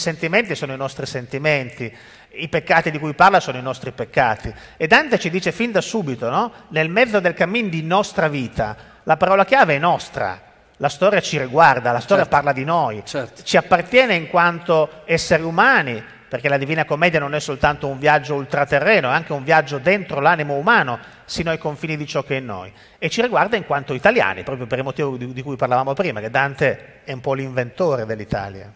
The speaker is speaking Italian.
sentimenti sono i nostri sentimenti, i peccati di cui parla sono i nostri peccati. E Dante ci dice fin da subito, no? nel mezzo del cammino di nostra vita, la parola chiave è nostra, la storia ci riguarda, la storia certo. parla di noi, certo. ci appartiene in quanto esseri umani, perché la Divina Commedia non è soltanto un viaggio ultraterreno, è anche un viaggio dentro l'animo umano, sino ai confini di ciò che è in noi. E ci riguarda in quanto italiani, proprio per il motivo di cui parlavamo prima, che Dante è un po' l'inventore dell'Italia.